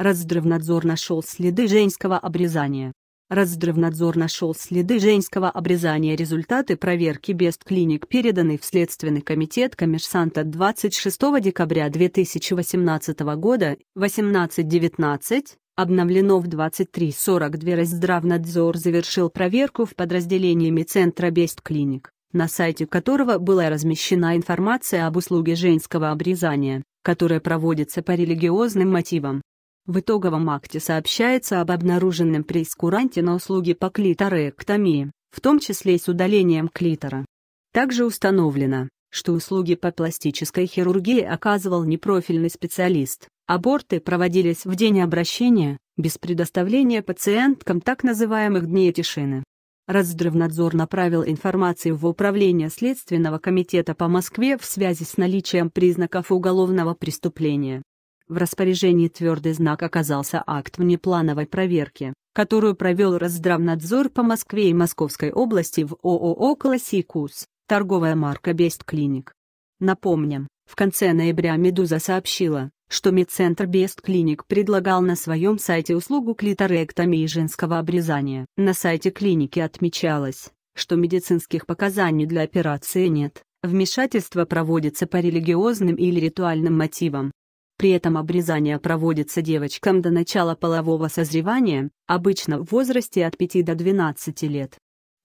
Раздрывнадзор нашел следы женского обрезания. Раздрывнадзор нашел следы женского обрезания. Результаты проверки Бест-клиник переданы в Следственный комитет коммерсанта 26 декабря 2018 года 18.19 обновлено в 23.42. Разздравнадзор завершил проверку в подразделениями Центра Бест-клиник, на сайте которого была размещена информация об услуге женского обрезания, которая проводится по религиозным мотивам. В итоговом акте сообщается об обнаруженном при прескуранте на услуги по клиторэктомии, в том числе и с удалением клитора. Также установлено, что услуги по пластической хирургии оказывал непрофильный специалист. Аборты проводились в день обращения, без предоставления пациенткам так называемых дней тишины. Раздрывнадзор направил информацию в Управление Следственного комитета по Москве в связи с наличием признаков уголовного преступления. В распоряжении твердый знак оказался акт внеплановой проверки, которую провел Разздравнадзор по Москве и Московской области в ООО «Классикус», торговая марка «Бест Клиник». Напомним, в конце ноября «Медуза» сообщила, что медцентр Best Clinic предлагал на своем сайте услугу клиторэктомии женского обрезания. На сайте клиники отмечалось, что медицинских показаний для операции нет. Вмешательство проводится по религиозным или ритуальным мотивам. При этом обрезание проводится девочкам до начала полового созревания, обычно в возрасте от 5 до 12 лет.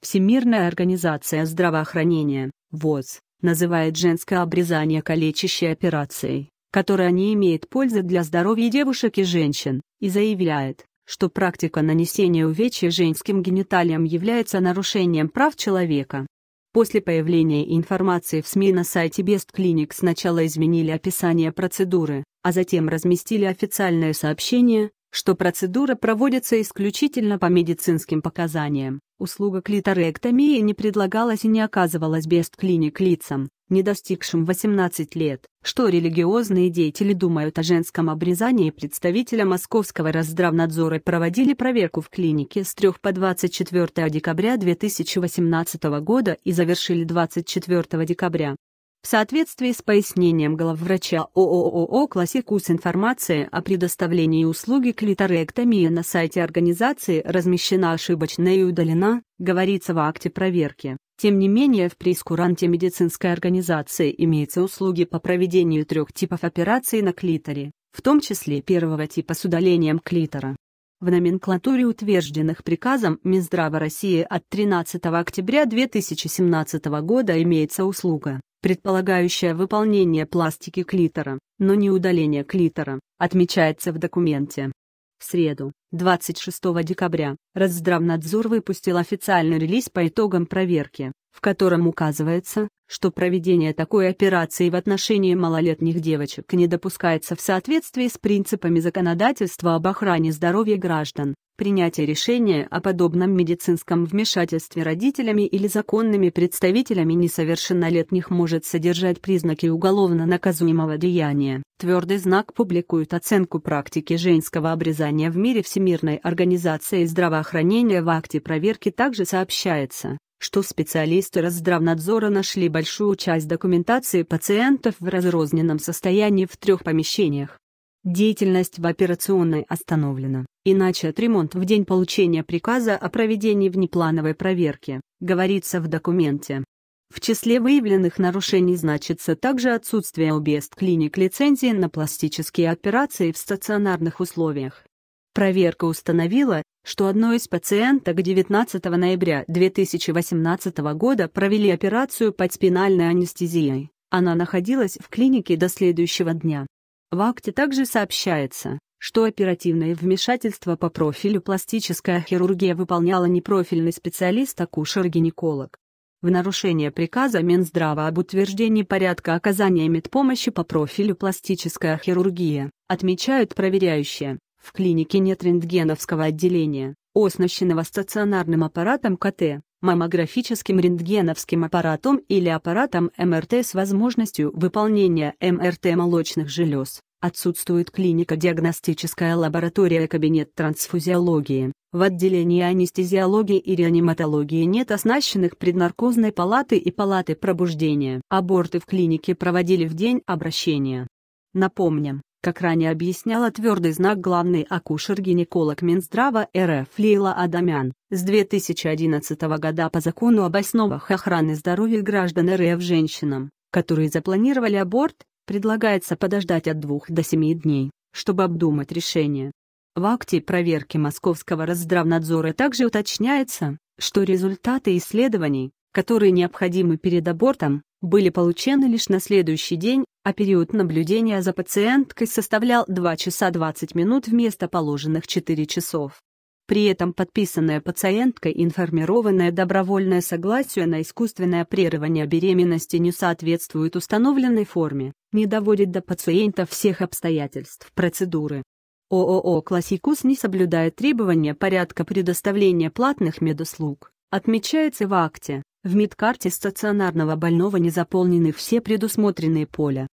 Всемирная организация здравоохранения, ВОЗ, называет женское обрезание калечащей операцией, которая не имеет пользы для здоровья девушек и женщин, и заявляет, что практика нанесения увечья женским гениталиям является нарушением прав человека. После появления информации в СМИ на сайте Best Clinic сначала изменили описание процедуры, а затем разместили официальное сообщение, что процедура проводится исключительно по медицинским показаниям. Услуга клиторэктомии не предлагалась и не оказывалась без клиник лицам, не достигшим 18 лет. Что религиозные деятели думают о женском обрезании представителя Московского раздравнадзора проводили проверку в клинике с 3 по 24 декабря 2018 года и завершили 24 декабря. В соответствии с пояснением главврача ООО «Классикус» информации о предоставлении услуги клиторектомии на сайте организации размещена ошибочно и удалена, говорится в акте проверки. Тем не менее, в прескуранте медицинской организации имеются услуги по проведению трех типов операций на клиторе, в том числе первого типа с удалением клитора в номенклатуре утвержденных приказом Минздрава России от 13 октября 2017 года имеется услуга предполагающая выполнение пластики клитора, но не удаление клитора, отмечается в документе. В среду, 26 декабря, Росздравнадзор выпустил официальный релиз по итогам проверки, в котором указывается, что проведение такой операции в отношении малолетних девочек не допускается в соответствии с принципами законодательства об охране здоровья граждан, принятие решения о подобном медицинском вмешательстве родителями или законными представителями несовершеннолетних может содержать признаки уголовно наказуемого деяния. Твердый знак публикует оценку практики женского обрезания в мире Всемирной организации здравоохранения в акте проверки также сообщается, что специалисты Росздравнадзора нашли большую часть документации пациентов в разрозненном состоянии в трех помещениях. Деятельность в операционной остановлена, иначе от ремонт в день получения приказа о проведении внеплановой проверки, говорится в документе. В числе выявленных нарушений значится также отсутствие у Бест клиник лицензии на пластические операции в стационарных условиях. Проверка установила, что одной из пациенток 19 ноября 2018 года провели операцию под спинальной анестезией. Она находилась в клинике до следующего дня. В акте также сообщается, что оперативное вмешательство по профилю пластическая хирургия выполняла непрофильный специалист-акушер-гинеколог. В нарушение приказа Минздрава об утверждении порядка оказания медпомощи по профилю пластическая хирургия, отмечают проверяющие, в клинике нет рентгеновского отделения, оснащенного стационарным аппаратом КТ, маммографическим рентгеновским аппаратом или аппаратом МРТ с возможностью выполнения МРТ молочных желез. Отсутствует клиника диагностическая лаборатория и кабинет трансфузиологии. В отделении анестезиологии и реаниматологии нет оснащенных преднаркозной палаты и палаты пробуждения. Аборты в клинике проводили в день обращения. Напомним, как ранее объясняла твердый знак главный акушер-гинеколог Минздрава РФ Лейла Адамян, с 2011 года по закону об основах охраны здоровья граждан РФ женщинам, которые запланировали аборт, предлагается подождать от двух до семи дней, чтобы обдумать решение. В акте проверки Московского Росздравнадзора также уточняется, что результаты исследований, которые необходимы перед абортом, были получены лишь на следующий день, а период наблюдения за пациенткой составлял 2 часа 20 минут вместо положенных 4 часов. При этом подписанная пациенткой информированное добровольное согласие на искусственное прерывание беременности не соответствует установленной форме, не доводит до пациента всех обстоятельств процедуры. ООО «Классикус» не соблюдает требования порядка предоставления платных медуслуг, отмечается в акте. В медкарте стационарного больного не заполнены все предусмотренные поля.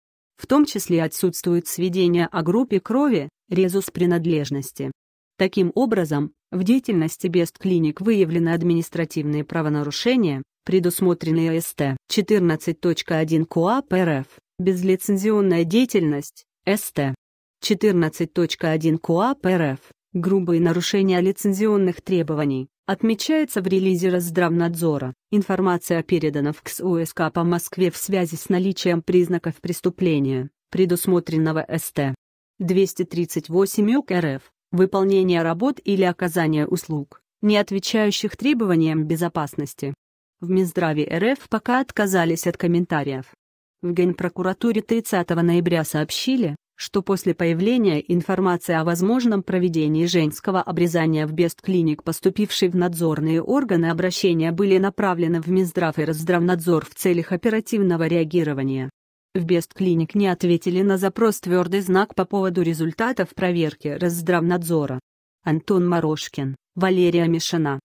В том числе отсутствуют сведения о группе крови, резус принадлежности. Таким образом, в деятельности Бест-клиник выявлены административные правонарушения, предусмотренные СТ 14.1 КОАП РФ, безлицензионная деятельность, СТ 14.1 КОАП РФ, грубые нарушения лицензионных требований, Отмечается в релизе Росздравнадзора, информация передана в КСУСК по Москве в связи с наличием признаков преступления, предусмотренного СТ. 238 ЮК РФ, выполнение работ или оказание услуг, не отвечающих требованиям безопасности. В Минздраве РФ пока отказались от комментариев. В Генпрокуратуре 30 ноября сообщили, что после появления информации о возможном проведении женского обрезания в Бест-клиник, поступившей в надзорные органы обращения, были направлены в Минздрав и Росздравнадзор в целях оперативного реагирования. В Бест-клиник не ответили на запрос «Твердый знак» по поводу результатов проверки Росздравнадзора. Антон Морошкин, Валерия Мишина.